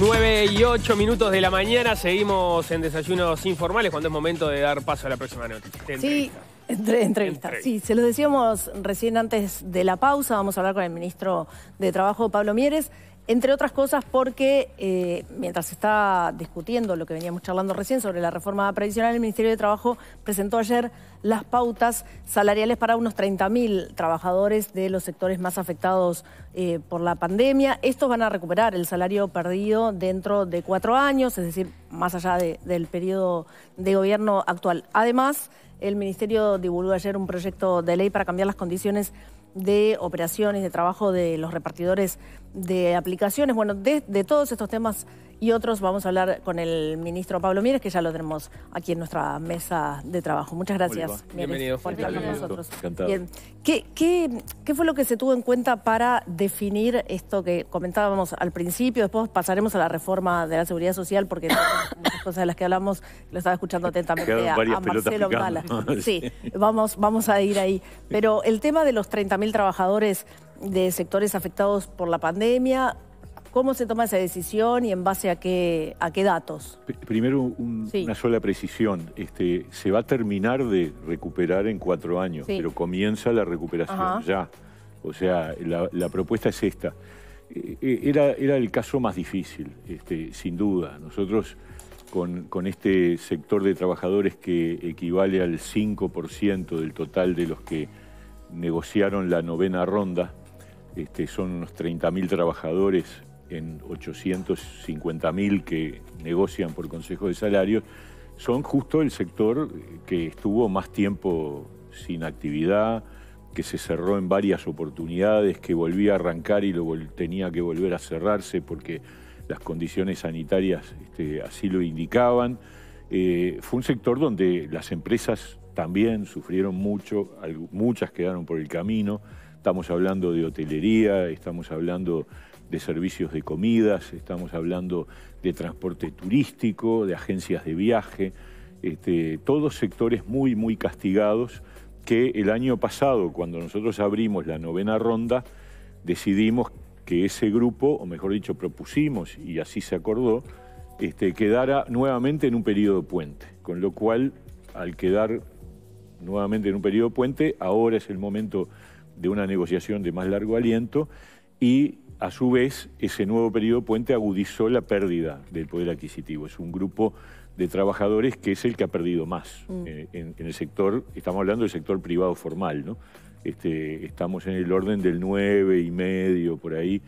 9 y 8 minutos de la mañana seguimos en desayunos informales cuando es momento de dar paso a la próxima noticia. Sí, entre, Entrevista. Sí, se lo decíamos recién antes de la pausa, vamos a hablar con el ministro de Trabajo, Pablo Mieres entre otras cosas porque eh, mientras se está discutiendo lo que veníamos charlando recién sobre la reforma previsional, el Ministerio de Trabajo presentó ayer las pautas salariales para unos 30.000 trabajadores de los sectores más afectados eh, por la pandemia. Estos van a recuperar el salario perdido dentro de cuatro años, es decir, más allá del periodo de gobierno actual. Además, el Ministerio divulgó ayer un proyecto de ley para cambiar las condiciones de operaciones de trabajo de los repartidores de aplicaciones, bueno, de, todos estos temas y otros vamos a hablar con el ministro Pablo Mieres, que ya lo tenemos aquí en nuestra mesa de trabajo. Muchas gracias, por estar con nosotros. ¿Qué, qué fue lo que se tuvo en cuenta para definir esto que comentábamos al principio? Después pasaremos a la reforma de la seguridad social, porque muchas cosas de las que hablamos lo estaba escuchando atentamente a, Marcelo Mala. Sí, vamos, vamos a ir ahí. Pero el tema de los 30.000 trabajadores de sectores afectados por la pandemia. ¿Cómo se toma esa decisión y en base a qué, a qué datos? Primero, una sola precisión. Este, se va a terminar de recuperar en cuatro años, pero comienza la recuperación ya. O sea, la, propuesta es esta. E, e, era, era, el caso más difícil, este, sin duda. Nosotros, con, con, este sector de trabajadores que equivale al 5% del total de los que negociaron la novena ronda, este, son unos 30.000 trabajadores en 850.000 que negocian por Consejo de Salario. son justo el sector que estuvo más tiempo sin actividad, que se cerró en varias oportunidades, que volvía a arrancar y lo tenía que volver a cerrarse porque las condiciones sanitarias este, así lo indicaban. Eh, fue un sector donde las empresas también sufrieron mucho, muchas quedaron por el camino. Estamos hablando de hotelería, estamos hablando de servicios de comidas, estamos hablando de transporte turístico, de agencias de viaje, este, todos sectores muy, muy castigados que el año pasado, cuando nosotros abrimos la novena ronda, decidimos que ese grupo, o mejor dicho, propusimos, y así se acordó, este, quedara nuevamente en un periodo puente. Con lo cual, al quedar nuevamente en un periodo puente, ahora es el momento de una negociación de más largo aliento y a su vez ese nuevo periodo puente agudizó la pérdida del poder adquisitivo. Es un grupo de trabajadores que es el que ha perdido más mm. eh, en, el sector, estamos hablando del sector privado formal, ¿no? Este, estamos en el orden del 9,5% y medio por ahí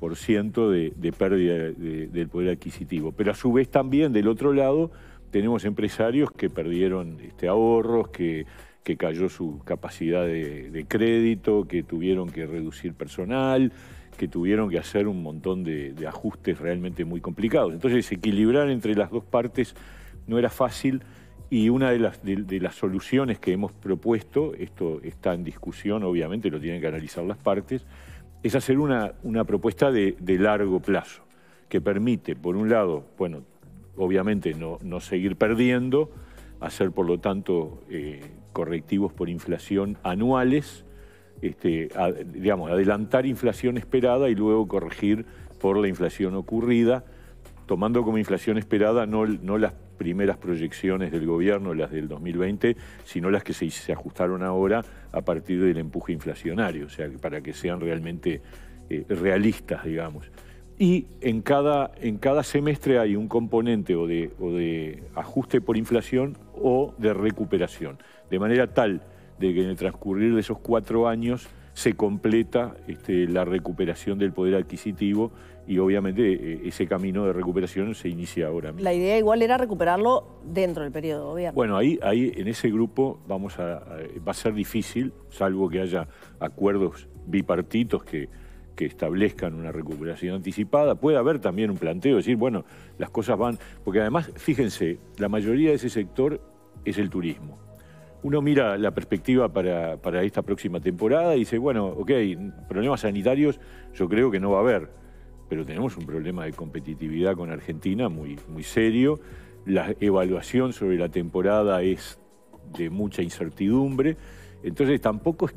por ciento de, pérdida del poder adquisitivo. Pero a su vez también del otro lado tenemos empresarios que perdieron este, ahorros, que que cayó su capacidad de, crédito, que tuvieron que reducir personal, que tuvieron que hacer un montón de, ajustes realmente muy complicados. Entonces, equilibrar entre las dos partes no era fácil y una de las, soluciones que hemos propuesto, esto está en discusión, obviamente lo tienen que analizar las partes, es hacer una, propuesta de, largo plazo, que permite, por un lado, bueno, obviamente no, seguir perdiendo, hacer por lo tanto eh, correctivos por inflación anuales, este, digamos, adelantar inflación esperada y luego corregir por la inflación ocurrida, tomando como inflación esperada no, no las primeras proyecciones del gobierno, las del 2020, sino las que se, ajustaron ahora a partir del empuje inflacionario, o sea, para que sean realmente eh, realistas, digamos y en cada, en cada semestre hay un componente o de, o de ajuste por inflación o de recuperación, de manera tal de que en el transcurrir de esos cuatro años se completa este, la recuperación del poder adquisitivo y obviamente eh, ese camino de recuperación se inicia ahora mismo. La idea igual era recuperarlo dentro del periodo de Bueno, ahí, ahí en ese grupo vamos a, va a ser difícil, salvo que haya acuerdos bipartitos que, que establezcan una recuperación anticipada. Puede haber también un planteo, decir, bueno, las cosas van... Porque además, fíjense, la mayoría de ese sector es el turismo. Uno mira la perspectiva para, esta próxima temporada y dice, bueno, ok, problemas sanitarios yo creo que no va a haber, pero tenemos un problema de competitividad con Argentina muy, muy serio. La evaluación sobre la temporada es de mucha incertidumbre. Entonces tampoco es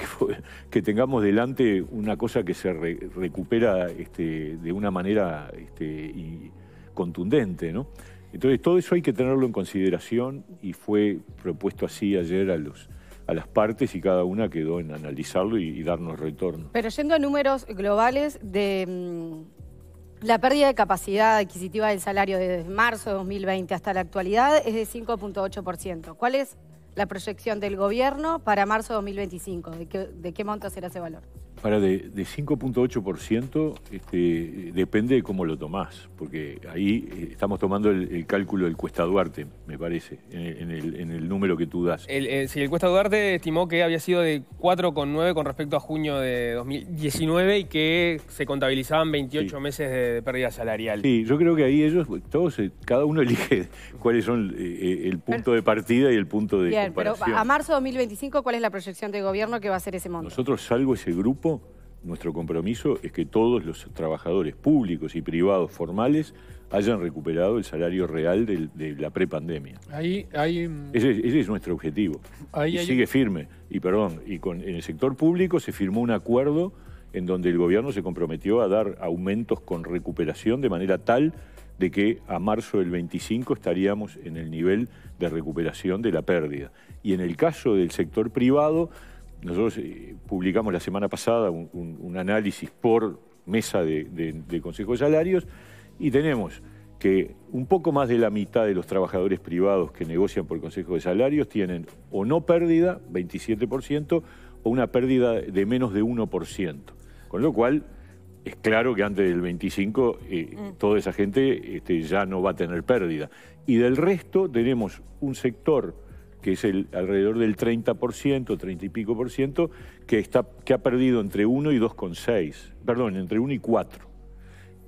que, tengamos delante una cosa que se recupera este, de una manera este, contundente, ¿no? Entonces todo eso hay que tenerlo en consideración y fue propuesto así ayer a los a las partes y cada una quedó en analizarlo y, darnos retorno. Pero yendo a números globales de mm, la pérdida de capacidad adquisitiva del salario desde marzo de 2020 hasta la actualidad es de 5.8%. ¿Cuál es la proyección del gobierno para marzo de 2025? ¿De qué, de qué monto será ese valor? Para de, de 5.8% este, depende de cómo lo tomás, porque ahí eh, estamos tomando el, cálculo del Cuesta Duarte, me parece, en el, número que tú das. El, eh, el Cuesta Duarte estimó que había sido de 4,9 con respecto a junio de 2019 y que se contabilizaban 28 meses de, pérdida salarial. Sí, yo creo que ahí ellos, todos, eh, cada uno elige cuáles son el punto de partida y el punto de Bien, comparación. pero a marzo de 2025, ¿cuál es la proyección de gobierno que va a ser ese monto? Nosotros, salgo ese grupo, nuestro compromiso es que todos los trabajadores públicos y privados formales hayan recuperado el salario real de, la prepandemia. Ahí, ese, es nuestro objetivo. y sigue firme. Y perdón, y con, en el sector público se firmó un acuerdo en donde el gobierno se comprometió a dar aumentos con recuperación de manera tal de que a marzo del 25 estaríamos en el nivel de recuperación de la pérdida. Y en el caso del sector privado, nosotros eh, publicamos la semana pasada un, análisis por mesa de, Consejo de Salarios y tenemos que un poco más de la mitad de los trabajadores privados que negocian por Consejo de Salarios tienen o no pérdida, 27%, o una pérdida de menos de 1%. Con lo cual, es claro que antes del 25 eh, mm. toda esa gente este, ya no va a tener pérdida. Y del resto tenemos un sector que es alrededor del 30%, 30 y pico por ciento, que, ha perdido entre 1 y 2,6, perdón, entre 1 y 4.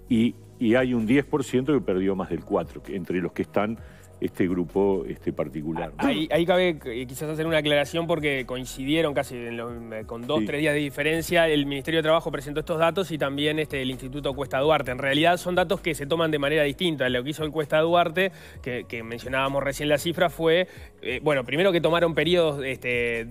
Y, hay un 10% que perdió más del 4, entre los que están este grupo este particular. Ahí, cabe eh, quizás hacer una aclaración porque coincidieron casi eh, con dos, tres días de diferencia. El Ministerio de Trabajo presentó estos datos y también este, el Instituto Cuesta Duarte. En realidad son datos que se toman de manera distinta. Lo que hizo el Cuesta Duarte, que, mencionábamos recién la cifra, fue, eh, bueno, primero que tomaron periodos este,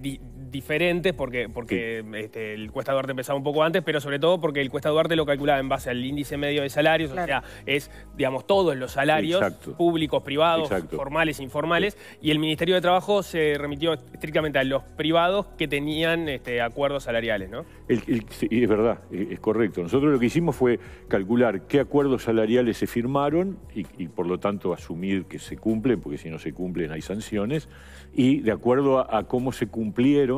diferentes, porque, porque este, el Cuesta Duarte empezaba un poco antes, pero sobre todo porque el Cuesta Duarte lo calculaba en base al índice medio de salarios, o sea, es, digamos, todos los salarios, públicos, privados, formales, informales, y el Ministerio de Trabajo se remitió estrictamente a los privados que tenían este, acuerdos salariales, ¿no? es verdad, e, es correcto. Nosotros lo que hicimos fue calcular qué acuerdos salariales se firmaron y, por lo tanto asumir que se cumplen, porque si no se cumplen hay sanciones, y de acuerdo a cómo se cumplieron,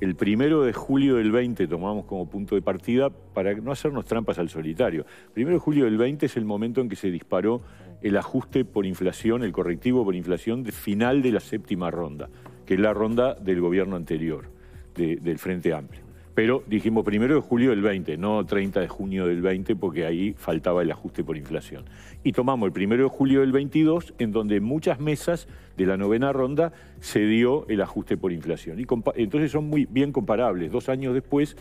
el primero de julio del 20 tomamos como punto de partida para no hacernos trampas al solitario. Primero de julio del 20 es el momento en que se disparó el ajuste por inflación, el correctivo por inflación de final de la séptima ronda, que es la ronda del gobierno anterior, del Frente Amplio. Pero dijimos primero de julio del 20, no 30 de junio del 20, porque ahí faltaba el ajuste por inflación. Y tomamos el primero de julio del 22, en donde muchas mesas de la novena ronda se dio el ajuste por inflación. Y entonces son muy bien comparables. Dos años después,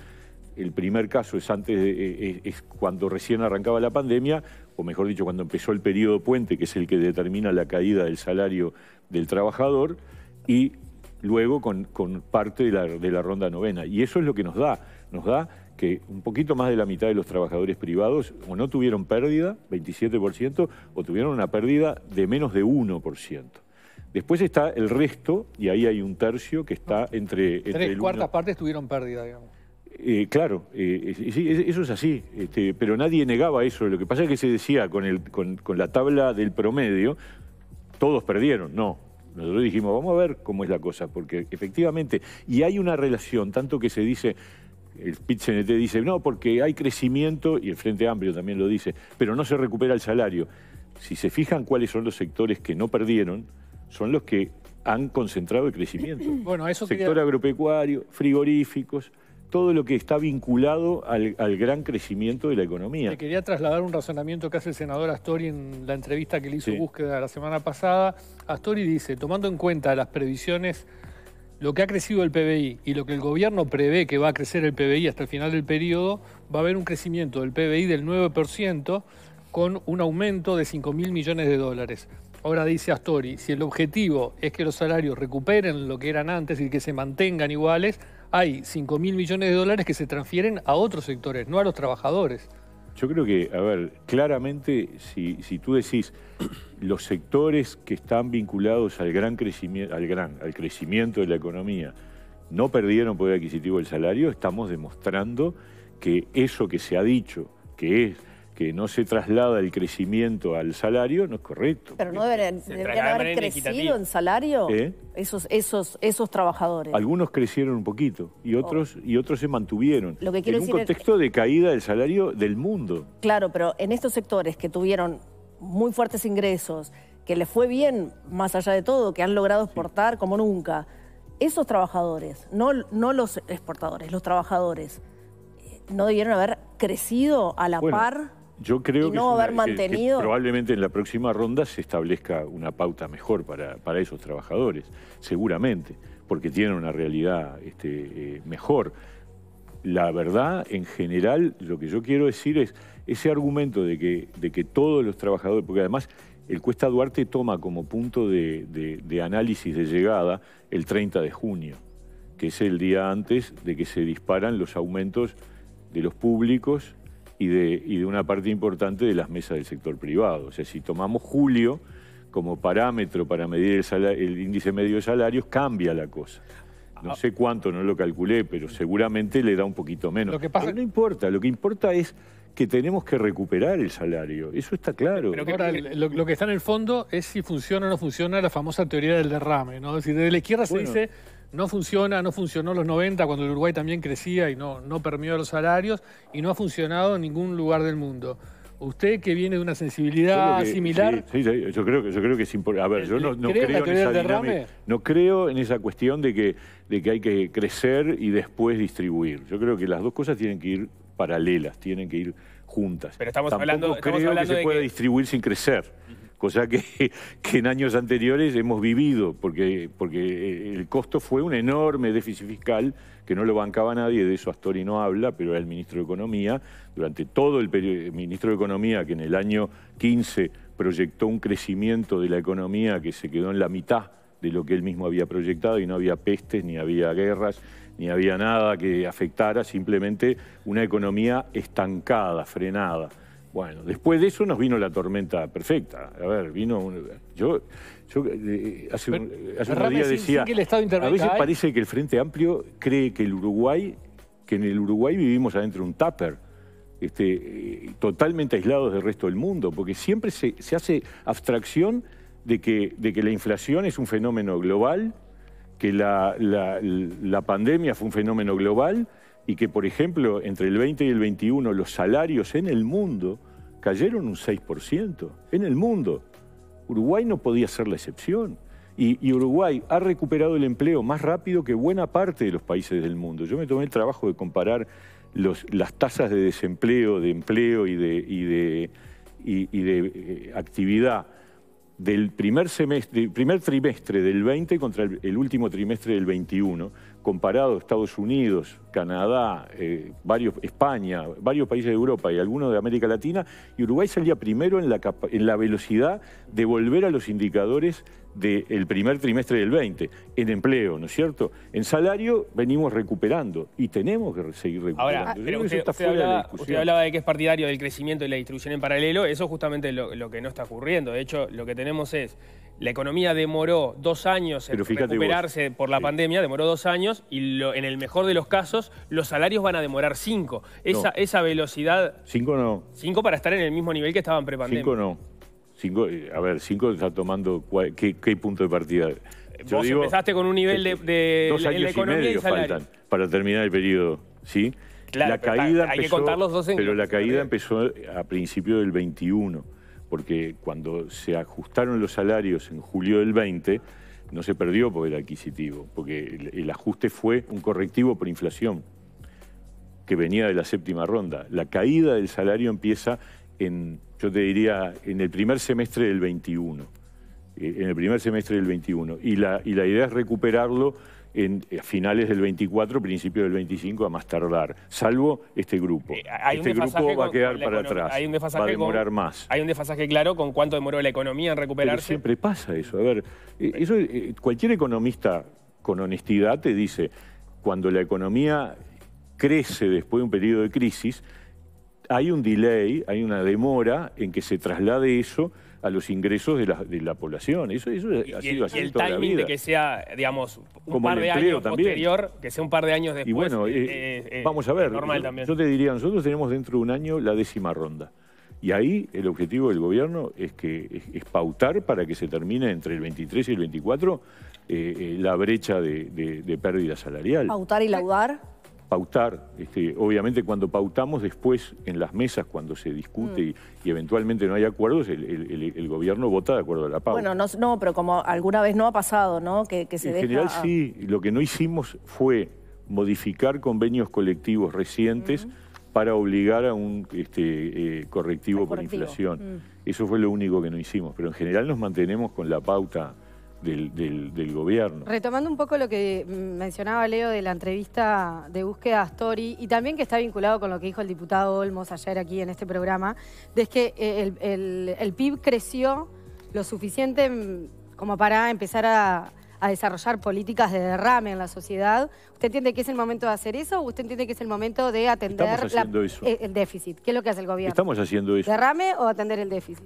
el primer caso es antes de, eh, eh, cuando recién arrancaba la pandemia, o mejor dicho, cuando empezó el periodo puente, que es el que determina la caída del salario del trabajador, y luego con, parte de la, ronda novena. Y eso es lo que nos da, nos da que un poquito más de la mitad de los trabajadores privados o no tuvieron pérdida, 27%, o tuvieron una pérdida de menos de 1%. Después está el resto, y ahí hay un tercio que está entre... Tres cuartas partes tuvieron pérdida, digamos. Eh, claro, eh, eso es así, este, pero nadie negaba eso. Lo que pasa es que se decía con la tabla del promedio, todos perdieron. No, nosotros dijimos, vamos a ver cómo es la cosa, porque efectivamente, y hay una relación, tanto que se dice, el pit dice, no, porque hay crecimiento, y el Frente Amplio también lo dice, pero no se recupera el salario. Si se fijan cuáles son los sectores que no perdieron, son los que han concentrado el crecimiento. Bueno, eso Sector agropecuario, frigoríficos, todo lo que está vinculado al, gran crecimiento de la economía. quería trasladar un razonamiento que hace el senador Astori en la entrevista que le hizo Búsqueda la semana pasada. Astori dice, tomando en cuenta las previsiones, lo que ha crecido el PBI y lo que el gobierno prevé que va a crecer el PBI hasta el final del periodo, va a haber un crecimiento del PBI del 9% con un aumento de 5 mil millones de dólares. Ahora dice Astori, si el objetivo es que los salarios recuperen lo que eran antes y que se mantengan iguales, hay 5.000 mil millones de dólares que se transfieren a otros sectores, no a los trabajadores. Yo creo que, a ver, claramente, si, tú decís los sectores que están vinculados al gran al gran, al crecimiento de la economía, no perdieron poder adquisitivo del salario, estamos demostrando que eso que se ha dicho, que es que no se traslada el crecimiento al salario, no es correcto. Pero no deberían, haber crecido en salario ¿Eh? esos, esos, esos trabajadores. Algunos crecieron un poquito y otros, oh. y otros se mantuvieron. Lo en un contexto de caída del salario del mundo. Claro, pero en estos sectores que tuvieron muy fuertes ingresos, que les fue bien más allá de todo, que han logrado exportar como nunca, esos trabajadores, no, no los exportadores, los trabajadores, eh, no debieron haber crecido a la par yo creo que, probablemente en la próxima ronda se establezca una pauta mejor para, esos trabajadores, seguramente, porque tienen una realidad este, eh, mejor. La verdad, en general, lo que yo quiero decir es ese argumento de que, de que todos los trabajadores, porque además el Cuesta Duarte toma como punto de análisis de llegada el 30 de junio, que es el día antes de que se disparan los aumentos de los públicos y de, una parte importante de las mesas del sector privado. O sea, si tomamos julio como parámetro para medir el, índice medio de salarios, cambia la cosa. No ah. sé cuánto, no lo calculé, pero seguramente le da un poquito menos. Lo que pasa... Pero no importa, lo que importa es que tenemos que recuperar el salario, eso está claro. Pero lo, que está en el fondo es si funciona o no funciona la famosa teoría del derrame, ¿no? Es decir, desde la izquierda se dice no funciona, no funcionó en los 90 cuando el Uruguay también crecía y no, no permeó los salarios y no ha funcionado en ningún lugar del mundo. Usted que viene de una sensibilidad similar. yo creo que yo creo que es importante. A ver, eh, yo no, eh, creo en esa no creo en esa cuestión de que, de que hay que crecer y después distribuir. Yo creo que las dos cosas tienen que ir paralelas, tienen que ir juntas. Pero estamos hablando, que se puede distribuir sin crecer cosa que, que, en años anteriores hemos vivido, porque, porque eh, el costo fue un enorme déficit fiscal que no lo bancaba nadie, de eso Astori no habla, pero era el ministro de Economía, durante todo el periodo, el ministro de Economía que en el año 15 proyectó un crecimiento de la economía que se quedó en la mitad de lo que él mismo había proyectado y no había pestes, ni había guerras, ni había nada que afectara, simplemente una economía estancada, frenada. Bueno, después de eso nos vino la tormenta perfecta. A ver, vino yo, eh, hace, un, hace decía, a veces ¿eh? parece que el Frente Amplio cree que el Uruguay, que en el Uruguay vivimos adentro de un tupper. Este, eh, totalmente aislados del resto del mundo, porque siempre se, hace abstracción de que, de que, la inflación es un fenómeno global, que la pandemia fue un fenómeno global, y que, por ejemplo, entre el 20 y el 21 los salarios en el mundo cayeron un 6%, en el mundo. Uruguay no podía ser la excepción. Y, Uruguay ha recuperado el empleo más rápido que buena parte de los países del mundo. Yo me tomé el trabajo de comparar las tasas de desempleo, de empleo y de, y de, eh, actividad del primer, semestre, primer trimestre del 20 contra el último trimestre del 21 comparado Estados Unidos, Canadá, eh, varios, España, varios países de Europa y algunos de América Latina, y Uruguay salía primero en la, en la velocidad de volver a los indicadores del primer trimestre del 20, en empleo, ¿no es cierto? En salario venimos recuperando y tenemos que seguir recuperando. Ahora, usted, hablaba, de que es partidario del crecimiento y la distribución en paralelo, eso justamente es lo que no está ocurriendo. De hecho, lo que tenemos es la economía demoró dos años en recuperarse por la pandemia, demoró dos años y en el mejor de los casos los salarios van a demorar cinco. Esa, esa velocidad... Cinco no. Cinco para estar en el mismo nivel que estaban prepandemia. Cinco no. Cinco, a ver, cinco está tomando... ¿Qué, punto de partida? Vos empezaste con un nivel de, dos años economía y, medio faltan para terminar el periodo, ¿sí? la caída hay que contar los dos en Pero la caída empezó a principio del 21 porque cuando se ajustaron los salarios en julio del 20, no se perdió por el adquisitivo, porque el, ajuste fue un correctivo por inflación que venía de la séptima ronda. La caída del salario empieza en, yo te diría, en el primer semestre del 21. Eh, en el primer semestre del 21. y la idea es recuperarlo en, eh, finales del 24, principios del 25 a más tardar, salvo este grupo. Eh, este grupo va a quedar para atrás, hay un va a demorar más. Hay un desfasaje claro con cuánto demoró la economía en recuperarse. siempre pasa eso. A ver, eh, eso, cualquier economista con honestidad te dice, cuando la economía crece después de un periodo de crisis, hay un delay, hay una demora en que se traslade eso a los ingresos de la, de la población. Eso, ha sido así y el timing de que sea, digamos, un par de años posterior, que sea un par de años después. Y bueno, eh, eh, eh, vamos a ver. yo, te diría, nosotros tenemos dentro de un año la décima ronda. Y ahí el objetivo del gobierno es que es, pautar para que se termine entre el 23 y el 24 la brecha de, de, pérdida salarial. ¿Pautar y laudar? pautar. Este, obviamente cuando pautamos después en las mesas, cuando se discute mm. y, eventualmente no hay acuerdos, el, gobierno vota de acuerdo a la pauta. Bueno, no, pero como alguna vez no ha pasado, ¿no? Que, en general sí, lo que no hicimos fue modificar convenios colectivos recientes para obligar a un este, eh, correctivo, por inflación. Mm. Eso fue lo único que no hicimos, pero en general nos mantenemos con la pauta del, gobierno. Retomando un poco lo que mencionaba Leo de la entrevista de búsqueda a Story y también que está vinculado con lo que dijo el diputado Olmos ayer aquí en este programa, es que eh, el, PIB creció lo suficiente mm, como para empezar a, desarrollar políticas de derrame en la sociedad. ¿Usted entiende que es el momento de hacer eso o usted entiende que es el momento de atender eh, el déficit? ¿Qué es lo que hace el gobierno? Estamos haciendo eso. ¿Derrame o atender el déficit?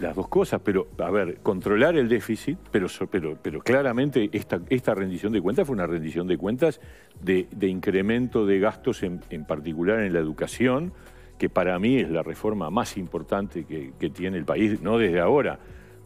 las dos cosas, pero a ver, controlar el déficit, pero, pero, pero claramente esta, esta rendición de cuentas fue una rendición de cuentas de, incremento de gastos en, particular en la educación, que para mí es la reforma más importante que, tiene el país, no desde ahora,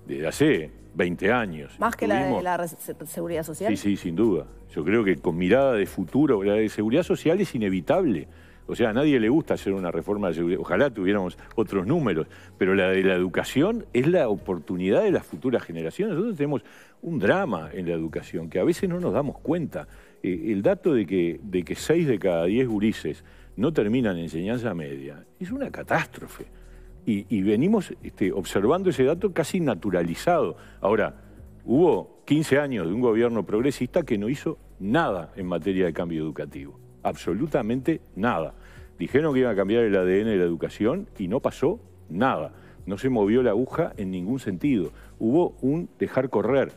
desde hace 20 años. Más que la de la seguridad social. Sí, sí, sin duda. Yo creo que con mirada de futuro, la de seguridad social es inevitable. O sea, a nadie le gusta hacer una reforma de seguridad. Ojalá tuviéramos otros números, pero la de la educación es la oportunidad de las futuras generaciones. Nosotros tenemos un drama en la educación que a veces no nos damos cuenta. Eh, el dato de que, de 6 de cada 10 gurises no terminan enseñanza media es una catástrofe. Y, venimos este, observando ese dato casi naturalizado. Ahora, hubo 15 años de un gobierno progresista que no hizo nada en materia de cambio educativo absolutamente nada. Dijeron que iban a cambiar el ADN de la educación y no pasó nada. No se movió la aguja en ningún sentido. Hubo un dejar correr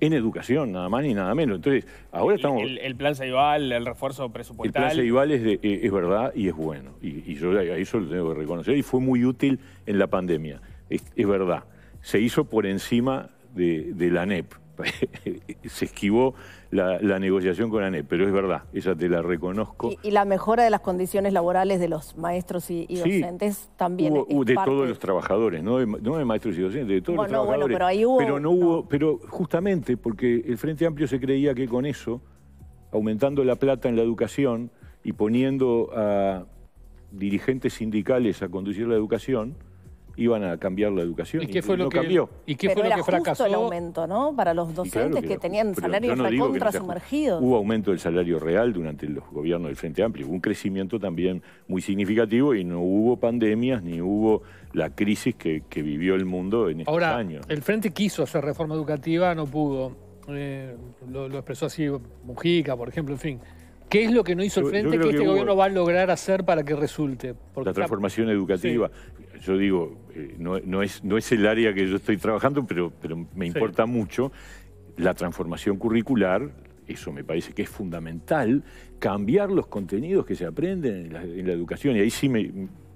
en educación, nada más ni nada menos. Entonces, ahora estamos... El, plan Ceibal, el refuerzo presupuestal... El plan Ceibal eh, es, verdad y es bueno. Y, yo a eso lo tengo que reconocer. Y fue muy útil en la pandemia. Es, verdad. Se hizo por encima de, de la NEP. se esquivó la, negociación con ANEP, pero es verdad, esa te la reconozco. Y, la mejora de las condiciones laborales de los maestros y, docentes también. de todos los trabajadores, no de, maestros y docentes, de todos los trabajadores. pero, hubo, pero justamente porque el Frente Amplio se creía que con eso, aumentando la plata en la educación y poniendo a dirigentes sindicales a conducir la educación, iban a cambiar la educación y, qué fue lo que, cambió. ¿Y qué fue lo que fracasó? el aumento, ¿no? Para los docentes que, tenían salarios no recontra Hubo aumento del salario real durante los gobiernos del Frente Amplio, hubo un crecimiento también muy significativo y no hubo pandemias ni hubo la crisis que, vivió el mundo en estos años. Ahora, el Frente quiso hacer reforma educativa, no pudo. Eh, lo, expresó así Mujica, por ejemplo, en fin. ¿Qué es lo que no hizo el frente? ¿Qué este gobierno va a lograr hacer para que resulte? la transformación educativa yo digo, eh, no, no, es, no es el área que yo estoy trabajando, pero, pero me importa mucho la transformación curricular, eso me parece que es fundamental, cambiar los contenidos que se aprenden en la, educación, y ahí sí me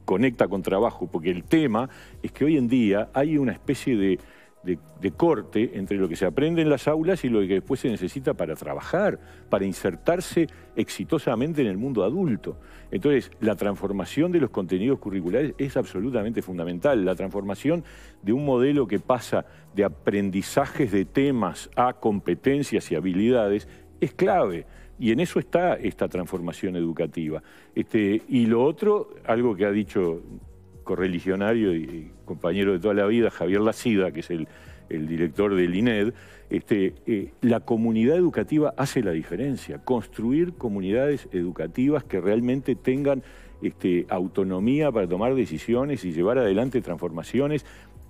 conecta con trabajo, porque el tema es que hoy en día hay una especie de de, corte entre lo que se aprende en las aulas y lo que después se necesita para trabajar, para insertarse exitosamente en el mundo adulto. Entonces, la transformación de los contenidos curriculares es absolutamente fundamental. La transformación de un modelo que pasa de aprendizajes de temas a competencias y habilidades es clave. Y en eso está esta transformación educativa. Este, y lo otro, algo que ha dicho religionario y, compañero de toda la vida, Javier Lacida, que es el, director del INED, este, eh, la comunidad educativa hace la diferencia. Construir comunidades educativas que realmente tengan este, autonomía para tomar decisiones y llevar adelante transformaciones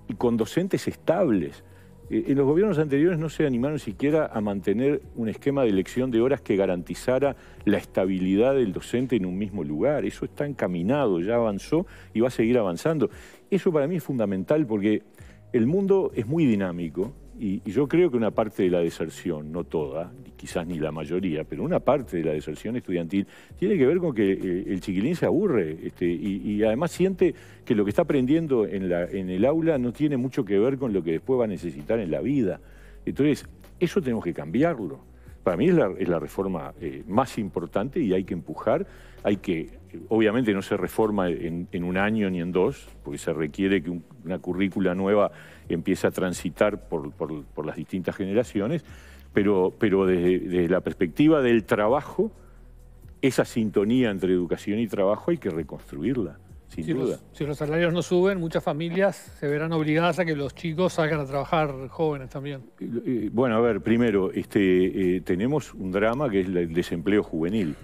y con docentes estables los gobiernos anteriores no se animaron siquiera a mantener un esquema de elección de horas que garantizara la estabilidad del docente en un mismo lugar. Eso está encaminado, ya avanzó y va a seguir avanzando. Eso para mí es fundamental porque el mundo es muy dinámico y, yo creo que una parte de la deserción, no toda, quizás ni la mayoría, pero una parte de la deserción estudiantil tiene que ver con que eh, el chiquilín se aburre este, y, además siente que lo que está aprendiendo en, la, en el aula no tiene mucho que ver con lo que después va a necesitar en la vida. Entonces, eso tenemos que cambiarlo. Para mí es la, reforma eh, más importante y hay que empujar, hay que, obviamente no se reforma en, un año ni en dos, porque se requiere que una currícula nueva empiece a transitar por, las distintas generaciones, pero, desde, la perspectiva del trabajo, esa sintonía entre educación y trabajo hay que reconstruirla si Los, salarios no suben, muchas familias se verán obligadas a que los chicos salgan a trabajar jóvenes también. Bueno, a ver, primero, este, eh, tenemos un drama que es el desempleo juvenil.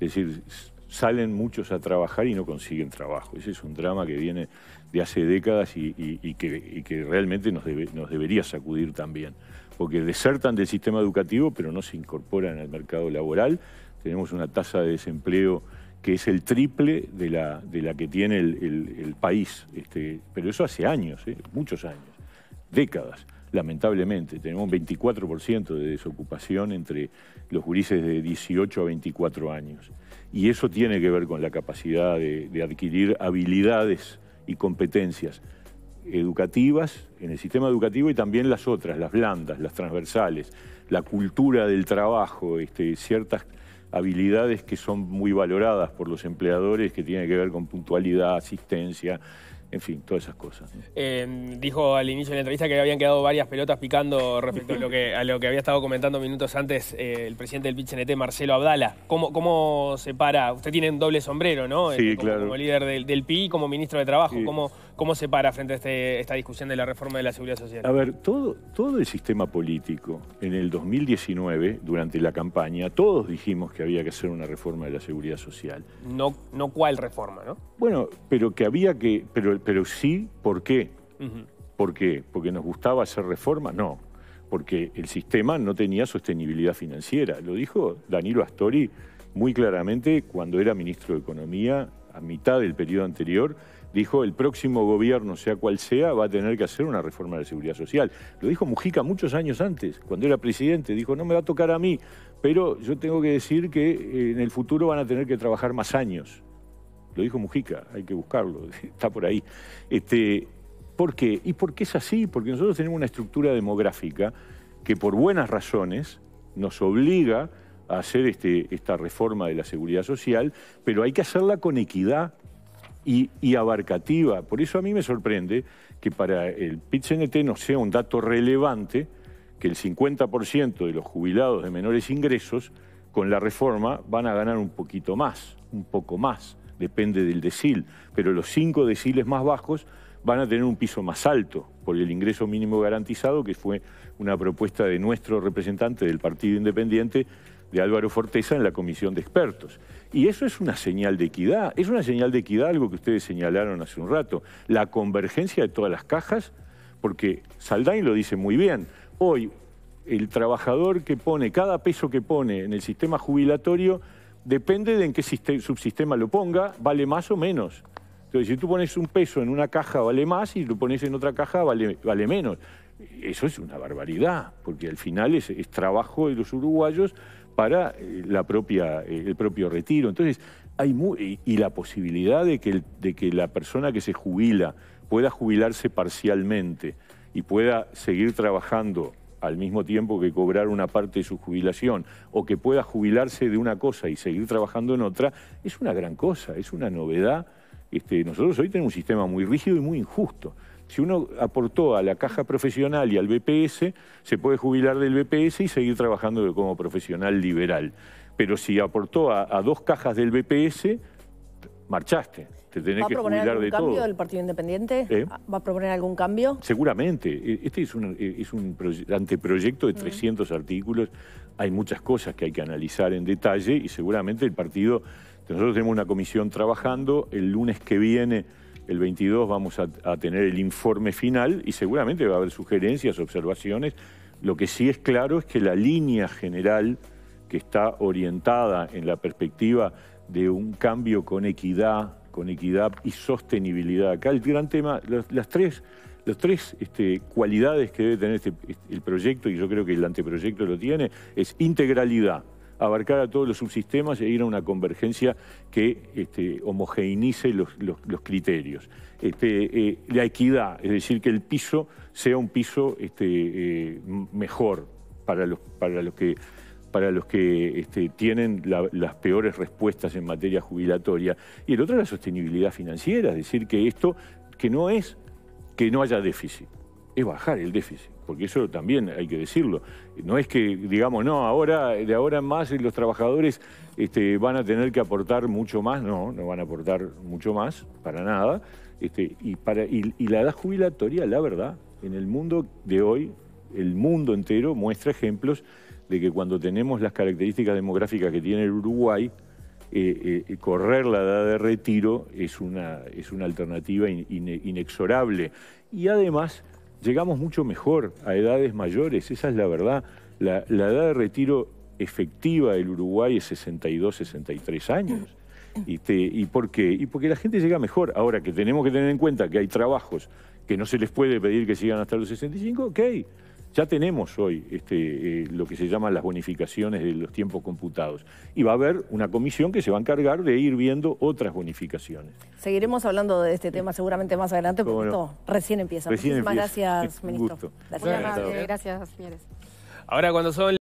Es decir, salen muchos a trabajar y no consiguen trabajo. Ese es un drama que viene de hace décadas y, que, realmente nos debería sacudir también. Porque desertan del sistema educativo, pero no se incorporan al mercado laboral. Tenemos una tasa de desempleo que es el triple de la, de la que tiene el, país. Este, pero eso hace años, eh, muchos años, décadas, lamentablemente. Tenemos un 24% de desocupación entre los gurises de 18 a 24 años. Y eso tiene que ver con la capacidad de, adquirir habilidades y competencias educativas en el sistema educativo y también las otras, las blandas, las transversales, la cultura del trabajo, este, ciertas habilidades que son muy valoradas por los empleadores, que tienen que ver con puntualidad, asistencia, en fin, todas esas cosas. Eh, dijo al inicio de la entrevista que le habían quedado varias pelotas picando respecto a lo que, había estado comentando minutos antes eh, el presidente del Pichinete Marcelo Abdala. ¿Cómo, ¿Cómo se para? Usted tiene un doble sombrero, ¿no? Sí, este, como, claro. Como líder del, del PI como ministro de Trabajo. ¿Cómo se para frente a este, esta discusión de la reforma de la seguridad social? A ver, todo, todo el sistema político en el 2019, durante la campaña, todos dijimos que había que hacer una reforma de la seguridad social. No, no cuál reforma, ¿no? Bueno, pero que había que. Pero, pero sí, ¿por qué? ¿Por qué? ¿Porque nos gustaba hacer reforma? No, porque el sistema no tenía sostenibilidad financiera. Lo dijo Danilo Astori muy claramente cuando era ministro de Economía a mitad del periodo anterior, dijo el próximo gobierno, sea cual sea, va a tener que hacer una reforma de la seguridad social. Lo dijo Mujica muchos años antes, cuando era presidente, dijo, no me va a tocar a mí, pero yo tengo que decir que eh, en el futuro van a tener que trabajar más años. Lo dijo Mujica, hay que buscarlo, está por ahí. Este, ¿Por qué? ¿Y por qué es así? Porque nosotros tenemos una estructura demográfica que por buenas razones nos obliga hacer este, esta reforma de la seguridad social, pero hay que hacerla con equidad y, abarcativa. Por eso a mí me sorprende que para el pit no sea un dato relevante que el 50% de los jubilados de menores ingresos con la reforma van a ganar un poquito más, un poco más, depende del decil, pero los cinco deciles más bajos van a tener un piso más alto por el ingreso mínimo garantizado, que fue una propuesta de nuestro representante del Partido Independiente de Álvaro Forteza en la comisión de expertos. Y eso es una señal de equidad, es una señal de equidad algo que ustedes señalaron hace un rato, la convergencia de todas las cajas, porque Saldain lo dice muy bien, hoy el trabajador que pone, cada peso que pone en el sistema jubilatorio, depende de en qué subsistema lo ponga, vale más o menos. Entonces, si tú pones un peso en una caja vale más y lo pones en otra caja vale, vale menos. Eso es una barbaridad, porque al final es, es trabajo de los uruguayos para eh, la eh, el propio retiro. Entonces, hay muy, y la posibilidad de que, la persona que se jubila pueda jubilarse parcialmente y pueda seguir trabajando al mismo tiempo que cobrar una parte de su jubilación, o que pueda jubilarse de una cosa y seguir trabajando en otra, es una gran cosa, es una novedad. Este, nosotros hoy tenemos un sistema muy rígido y muy injusto. Si uno aportó a la caja profesional y al BPS, se puede jubilar del BPS y seguir trabajando como profesional liberal. Pero si aportó a, dos cajas del BPS, marchaste. Te tenés ¿Va a proponer algún cambio todo. el Partido Independiente? ¿Eh? ¿Va a proponer algún cambio? Seguramente. E, este es un, e, es un anteproyecto de 300 mm. artículos. Hay muchas cosas que hay que analizar en detalle y seguramente el partido... Nosotros tenemos una comisión trabajando. El lunes que viene el 22 vamos a, tener el informe final y seguramente va a haber sugerencias, observaciones. Lo que sí es claro es que la línea general que está orientada en la perspectiva de un cambio con equidad, con equidad y sostenibilidad. Acá el gran tema, las tres, este, cualidades que debe tener este, este, el proyecto, y yo creo que el anteproyecto lo tiene, es integralidad, abarcar a todos los subsistemas e ir a una convergencia que este, homogeneice los, criterios. Este, eh, la equidad, es decir, que el piso sea un piso este, eh, mejor para los, para los que para los que tienen las peores respuestas en materia jubilatoria. Y el otro es la sostenibilidad financiera, es decir, que esto, que no es que no haya déficit, es bajar el déficit porque eso también hay que decirlo. No es que digamos, no, ahora, de ahora en más los trabajadores este, van a tener que aportar mucho más, no, no van a aportar mucho más, para nada. Este, y, para, y, la edad jubilatoria, la verdad, en el mundo de hoy, el mundo entero muestra ejemplos de que cuando tenemos las características demográficas que tiene el Uruguay, eh, eh, correr la edad de retiro es una, es una alternativa inexorable. Y además llegamos mucho mejor a edades mayores, esa es la verdad. La, edad de retiro efectiva del Uruguay es 62, 63 años. Y, ¿Y por qué? Y porque la gente llega mejor. Ahora que tenemos que tener en cuenta que hay trabajos que no se les puede pedir que sigan hasta los 65, ok ya tenemos hoy este, eh, lo que se llaman las bonificaciones de los tiempos computados. Y va a haber una comisión que se va a encargar de ir viendo otras bonificaciones. Seguiremos hablando de este tema seguramente más adelante, porque esto recién empieza. Muchísimas gracias, ministro. gracias, señores. Ahora cuando son...